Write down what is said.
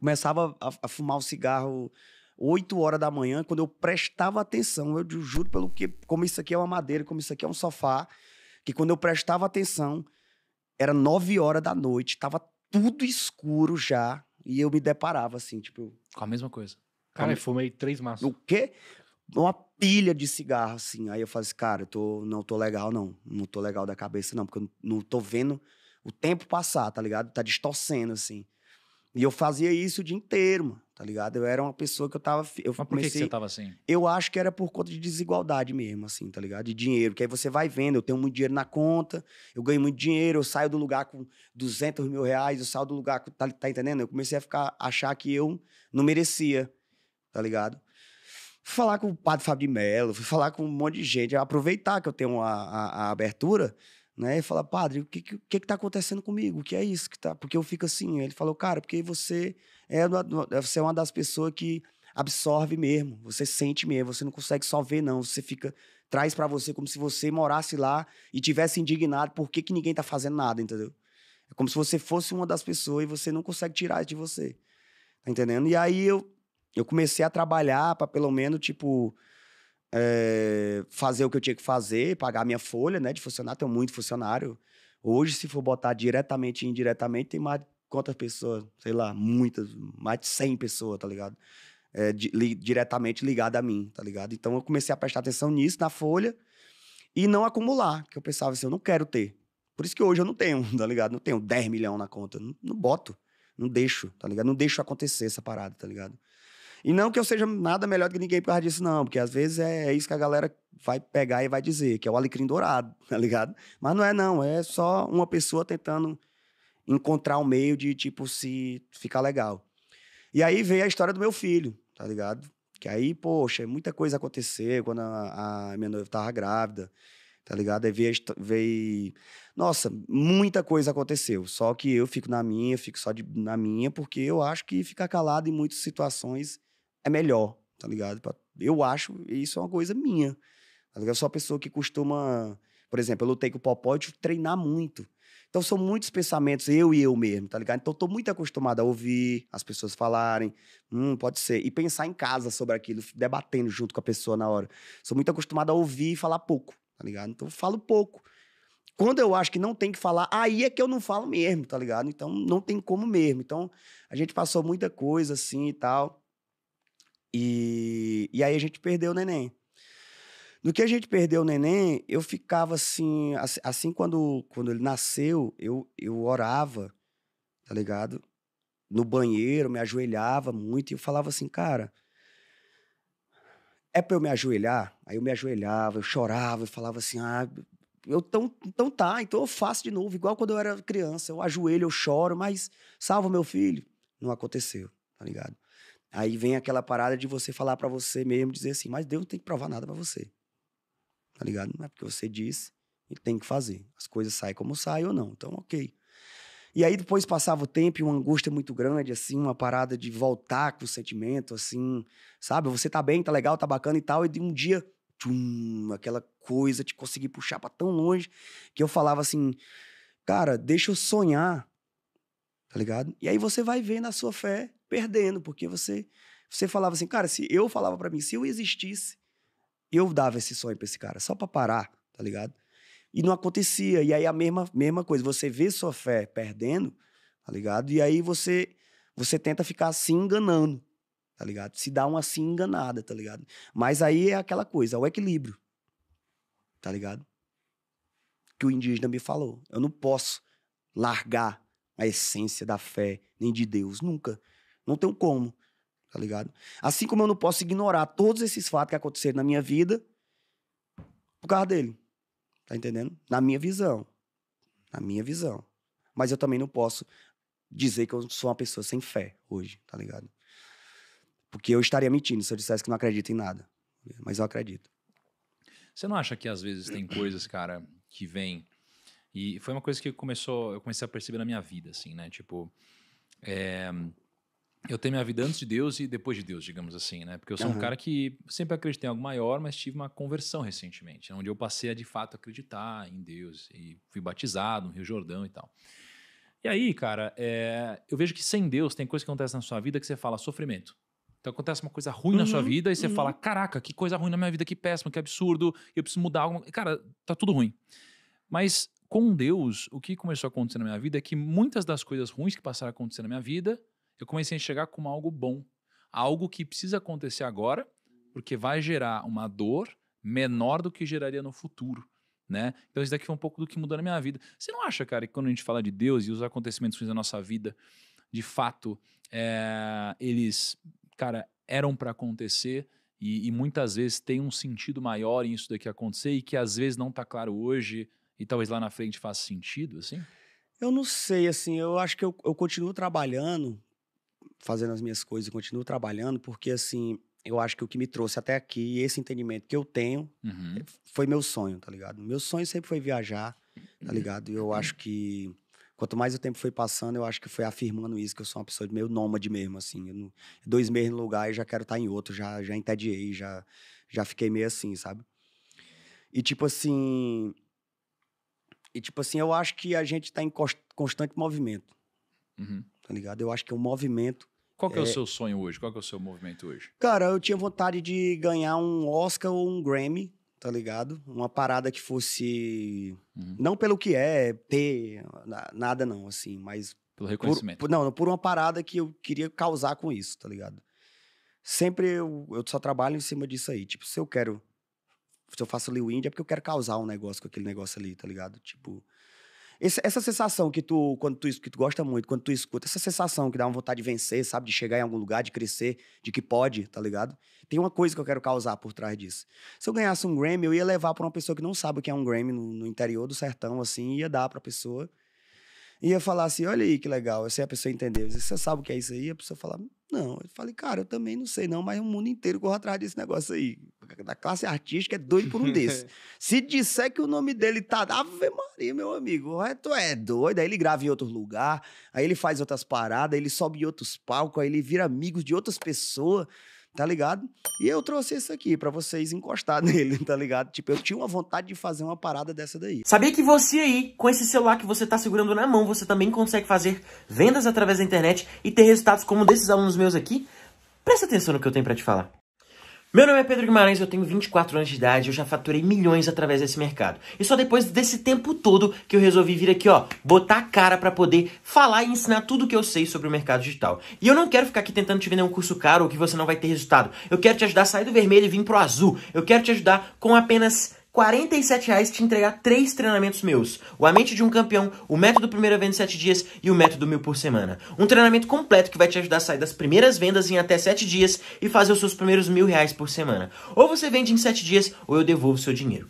Começava a, a fumar o cigarro 8 horas da manhã, quando eu prestava atenção, eu juro pelo que, como isso aqui é uma madeira, como isso aqui é um sofá, que quando eu prestava atenção, era 9 horas da noite, tava tudo escuro já, e eu me deparava assim, tipo. Com a mesma coisa. Cara, eu fumei três maços. O quê? Uma pilha de cigarro, assim. Aí eu falei assim, cara, eu tô, não tô legal, não. Não tô legal da cabeça, não, porque eu não tô vendo o tempo passar, tá ligado? Tá distorcendo, assim. E eu fazia isso o dia inteiro, mano, tá ligado? Eu era uma pessoa que eu tava. Eu Mas por comecei, que você tava assim? Eu acho que era por conta de desigualdade mesmo, assim, tá ligado? De dinheiro. Que aí você vai vendo, eu tenho muito dinheiro na conta, eu ganho muito dinheiro, eu saio do lugar com 200 mil reais, eu saio do lugar com. Tá, tá entendendo? Eu comecei a ficar, achar que eu não merecia, tá ligado? Fui falar com o padre Fábio de Mello, fui falar com um monte de gente, aproveitar que eu tenho a, a, a abertura né? E fala, padre, o que que, que tá acontecendo comigo? O que é isso que tá? Porque eu fico assim. Ele falou, cara, porque você é, você é uma das pessoas que absorve mesmo, você sente mesmo, você não consegue só ver, não. Você fica, traz para você como se você morasse lá e tivesse indignado por que, que ninguém tá fazendo nada, entendeu? É como se você fosse uma das pessoas e você não consegue tirar de você. Tá entendendo? E aí eu, eu comecei a trabalhar para pelo menos, tipo, é, fazer o que eu tinha que fazer, pagar minha folha né, de funcionário, tenho muito funcionário. Hoje, se for botar diretamente e indiretamente, tem mais quantas pessoas? Sei lá, muitas, mais de 100 pessoas, tá ligado? É, di li diretamente ligada a mim, tá ligado? Então eu comecei a prestar atenção nisso, na folha, e não acumular, que eu pensava assim, eu não quero ter. Por isso que hoje eu não tenho, tá ligado? Não tenho 10 milhões na conta, não, não boto, não deixo, tá ligado? Não deixo acontecer essa parada, tá ligado? E não que eu seja nada melhor do que ninguém por causa disso, não, porque às vezes é, é isso que a galera vai pegar e vai dizer, que é o alecrim dourado, tá ligado? Mas não é, não. É só uma pessoa tentando encontrar um meio de, tipo, se ficar legal. E aí veio a história do meu filho, tá ligado? Que aí, poxa, muita coisa aconteceu quando a, a minha noiva tava grávida, tá ligado? Aí veio, veio. Nossa, muita coisa aconteceu. Só que eu fico na minha, fico só de, na minha, porque eu acho que ficar calado em muitas situações é melhor, tá ligado? Eu acho, isso é uma coisa minha. Tá eu sou uma pessoa que costuma. Por exemplo, eu lutei com o Popó e treinar muito. Então são muitos pensamentos, eu e eu mesmo, tá ligado? Então eu tô muito acostumado a ouvir as pessoas falarem, hum, pode ser. E pensar em casa sobre aquilo, debatendo junto com a pessoa na hora. Sou muito acostumado a ouvir e falar pouco, tá ligado? Então eu falo pouco. Quando eu acho que não tem que falar, aí é que eu não falo mesmo, tá ligado? Então não tem como mesmo. Então a gente passou muita coisa assim e tal. E, e aí a gente perdeu o neném. No que a gente perdeu o neném, eu ficava assim, assim, assim quando, quando ele nasceu, eu, eu orava, tá ligado? No banheiro, me ajoelhava muito e eu falava assim, cara, é pra eu me ajoelhar? Aí eu me ajoelhava, eu chorava, eu falava assim, ah, eu tão, então tá, então eu faço de novo, igual quando eu era criança, eu ajoelho, eu choro, mas salva meu filho. Não aconteceu, tá ligado? Aí vem aquela parada de você falar para você mesmo, dizer assim, mas Deus não tem que provar nada para você. Tá ligado? Não é porque você disse e tem que fazer. As coisas saem como saem ou não. Então, ok. E aí depois passava o tempo e uma angústia muito grande, assim, uma parada de voltar com o sentimento, assim, sabe? Você tá bem, tá legal, tá bacana e tal. E de um dia, tchum, aquela coisa te conseguir puxar pra tão longe que eu falava assim, cara, deixa eu sonhar tá ligado? E aí você vai vendo a sua fé perdendo, porque você você falava assim, cara, se eu falava para mim, se eu existisse, eu dava esse sonho para esse cara, só para parar, tá ligado? E não acontecia. E aí a mesma mesma coisa, você vê sua fé perdendo, tá ligado? E aí você você tenta ficar se enganando, tá ligado? Se dá uma assim enganada, tá ligado? Mas aí é aquela coisa, é o equilíbrio. Tá ligado? Que o indígena me falou, eu não posso largar a essência da fé, nem de Deus. Nunca. Não tenho como, tá ligado? Assim como eu não posso ignorar todos esses fatos que aconteceram na minha vida por causa dele. Tá entendendo? Na minha visão. Na minha visão. Mas eu também não posso dizer que eu sou uma pessoa sem fé hoje, tá ligado? Porque eu estaria mentindo se eu dissesse que não acredito em nada. Mas eu acredito. Você não acha que às vezes tem coisas, cara, que vêm e foi uma coisa que começou, eu comecei a perceber na minha vida, assim, né? Tipo, é, eu tenho minha vida antes de Deus e depois de Deus, digamos assim, né? Porque eu sou uhum. um cara que sempre acreditei em algo maior, mas tive uma conversão recentemente, onde eu passei a de fato acreditar em Deus e fui batizado no Rio Jordão e tal. E aí, cara, é, eu vejo que sem Deus tem coisa que acontece na sua vida que você fala sofrimento. Então acontece uma coisa ruim uhum, na sua uhum, vida e você uhum. fala: caraca, que coisa ruim na minha vida, que péssimo, que absurdo, eu preciso mudar alguma. Cara, tá tudo ruim. Mas com Deus, o que começou a acontecer na minha vida é que muitas das coisas ruins que passaram a acontecer na minha vida, eu comecei a enxergar como algo bom. Algo que precisa acontecer agora, porque vai gerar uma dor menor do que geraria no futuro. Né? Então, isso daqui foi um pouco do que mudou na minha vida. Você não acha, cara, que quando a gente fala de Deus e os acontecimentos ruins da nossa vida, de fato, é, eles, cara, eram para acontecer e, e, muitas vezes tem um sentido maior em isso daqui acontecer e que às vezes não está claro hoje, e talvez lá na frente faça sentido, assim? Eu não sei, assim, eu acho que eu, eu continuo trabalhando, fazendo as minhas coisas, continuo trabalhando, porque, assim, eu acho que o que me trouxe até aqui, esse entendimento que eu tenho, uhum. Eh, foi meu sonho, tá ligado? Meu sonho sempre foi viajar, tá uhum. ligado? E eu uhum. acho que, quanto mais o tempo foi passando, eu acho que foi afirmando isso, que eu sou uma pessoa meio nômade mesmo, assim. Não, dois meses no lugar e já quero estar tá em outro, já, já entediei, já, já fiquei meio assim, sabe? E, tipo assim, e, tipo assim, eu acho que a gente tá em constante movimento. Uhum. Tá ligado? Eu acho que é um movimento. Qual que é... é, o seu sonho hoje? Qual que é o seu movimento hoje? Cara, eu tinha vontade de ganhar um Oscar ou um Grammy, tá ligado? Uma parada que fosse. Uhum. Não pelo que é, ter, nada não, assim, mas. Pelo reconhecimento. Por, não, por uma parada que eu queria causar com isso, tá ligado? Sempre eu, eu só trabalho em cima disso aí. Tipo, se eu quero se eu faço Lil Indy é porque eu quero causar um negócio com aquele negócio ali, tá ligado? Tipo. Esse, essa sensação que tu, quando tu, que tu gosta muito, quando tu escuta, essa sensação que dá uma vontade de vencer, sabe? De chegar em algum lugar, de crescer, de que pode, tá ligado? Tem uma coisa que eu quero causar por trás disso. Se eu ganhasse um Grammy, eu ia levar pra uma pessoa que não sabe o que é um Grammy no, no interior do sertão, assim, ia dar pra pessoa ia falar assim: olha aí que legal. Se a pessoa entendeu, você sabe o que é isso aí? A pessoa fala: não. Eu falei: cara, eu também não sei não, mas o mundo inteiro corre atrás desse negócio aí. Da classe artística é doido por um desses. Se disser que o nome dele tá. Ave Maria, meu amigo, tu é doido. Aí ele grava em outro lugar, aí ele faz outras paradas, aí ele sobe em outros palcos, aí ele vira amigos de outras pessoas tá ligado? E eu trouxe isso aqui para vocês encostar nele, tá ligado? Tipo, eu tinha uma vontade de fazer uma parada dessa daí. Sabia que você aí, com esse celular que você tá segurando na mão, você também consegue fazer vendas através da internet e ter resultados como desses alunos meus aqui? Presta atenção no que eu tenho para te falar. Meu nome é Pedro Guimarães, eu tenho 24 anos de idade, eu já faturei milhões através desse mercado. E só depois desse tempo todo que eu resolvi vir aqui, ó, botar a cara para poder falar e ensinar tudo que eu sei sobre o mercado digital. E eu não quero ficar aqui tentando te vender um curso caro ou que você não vai ter resultado. Eu quero te ajudar a sair do vermelho e vir pro azul. Eu quero te ajudar com apenas 47 reais te entregar três treinamentos meus. O A Mente de um Campeão, o Método Primeira Venda em 7 Dias e o Método Mil por Semana. Um treinamento completo que vai te ajudar a sair das primeiras vendas em até 7 dias e fazer os seus primeiros mil reais por semana. Ou você vende em 7 dias ou eu devolvo seu dinheiro.